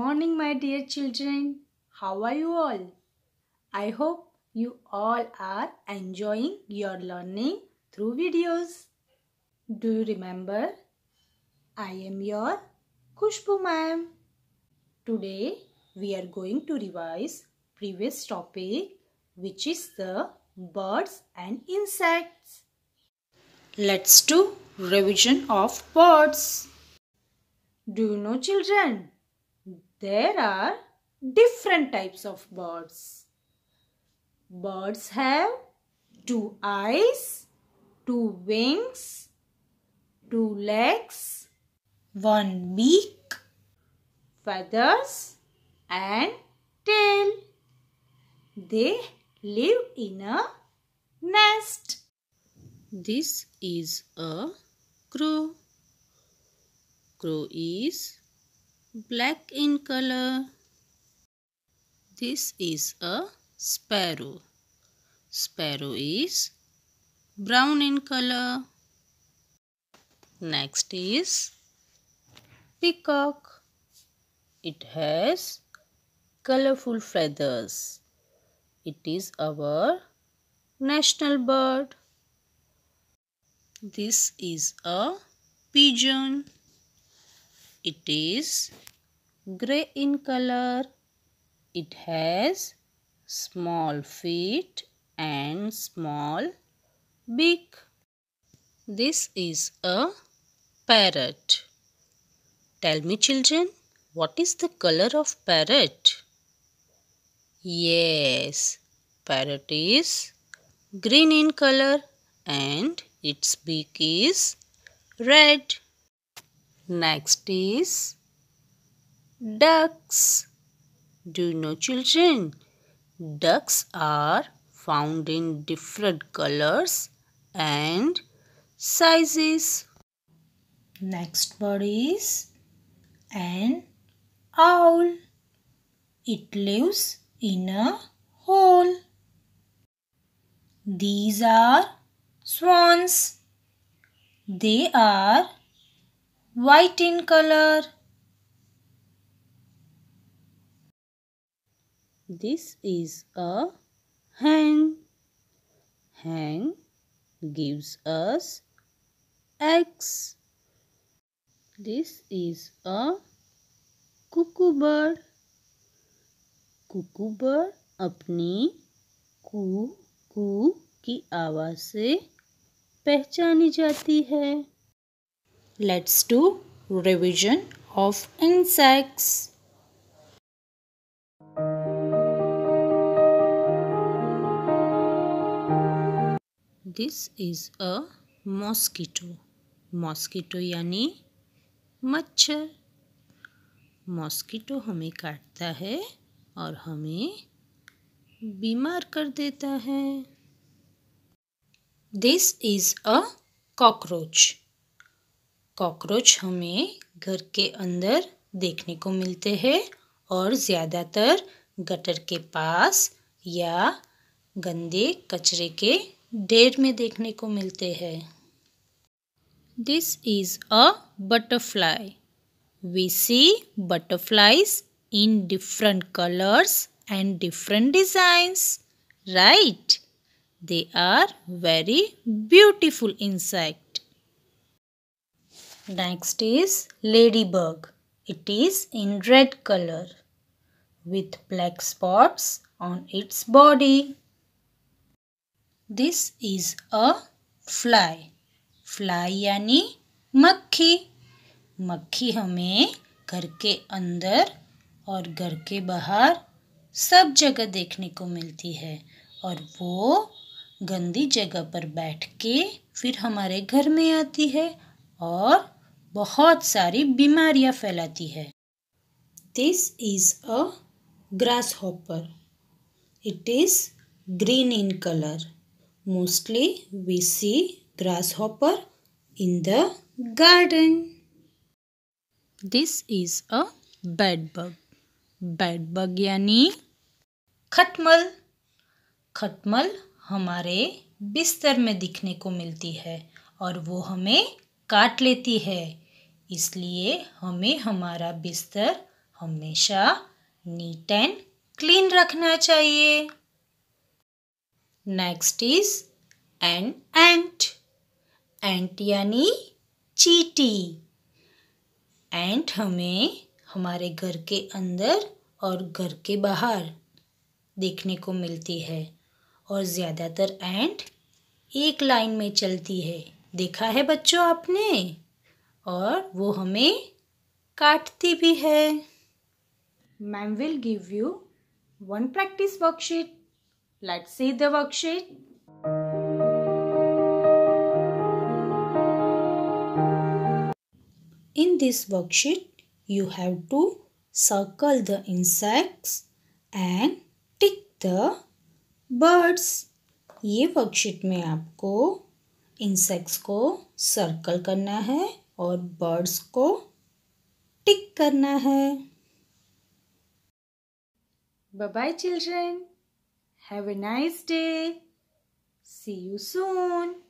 morning, my dear children. How are you all? I hope you all are enjoying your learning through videos. Do you remember? I am your Kushbu ma'am. Today we are going to revise previous topic which is the birds and insects. Let's do revision of birds. Do you know children? there are different types of birds. Birds have two eyes, two wings, two legs, one beak, feathers and tail. They live in a nest. This is a crow. Crow is black in color. This is a sparrow. Sparrow is brown in color. Next is peacock. It has colorful feathers. It is our national bird. This is a pigeon. It is grey in color. It has small feet and small beak. This is a parrot. Tell me children, what is the color of parrot? Yes, parrot is green in color and its beak is red. Next is ducks. Do you know children? Ducks are found in different colors and sizes. Next word is an owl. It lives in a hole. These are swans. They are white in color. This is a hen. Hen gives us eggs. This is a cuckoo bird. Cuckoo bird apni कू कू ki आवाज़ se pehchani jati hai Let's do revision of insects. This is a mosquito. Mosquito यानी मच्छर mosquito हमें काटता है और हमें बीमार कर देता है this is a cockroach cockroach हमें घर के अंदर देखने को मिलते हैं और ज़्यादातर गटर के पास या गंदे कचरे के ढेर में देखने को मिलते हैं this is a butterfly we see butterflies in different colours and different designs right they are very beautiful insect Next is ladybug. It is in red color with black spots on its body. This is a fly. Fly यानी मक्खी मक्खी हमें घर के अंदर और घर के बाहर सब जगह देखने को मिलती है और वो गंदी जगह पर बैठ के फिर हमारे घर में आती है और बहुत सारी बीमारियां फैलाती है this is a grasshopper it is green in colour mostly we see grasshopper in the garden this is a bedbug bedbug यानी खटमल खटमल हमारे बिस्तर में दिखने को मिलती है और वो हमें काट लेती है इसलिए हमें हमारा बिस्तर हमेशा नीट एंड क्लीन रखना चाहिए next is an ant ant यानी चीटी एंट हमें हमारे घर के अंदर और घर के बाहर देखने को मिलती है और ज़्यादातर एंट एक लाइन में चलती है देखा है बच्चों आपने और वो हमें काटती भी है ma'am will give you one practice worksheet let see the worksheet in this worksheet you have to circle the insects and tick the birds ये वर्कशीट में आपको इंसेक्ट्स को सर्कल करना है और बर्ड्स को टिक करना है bye children have a nice day see you soon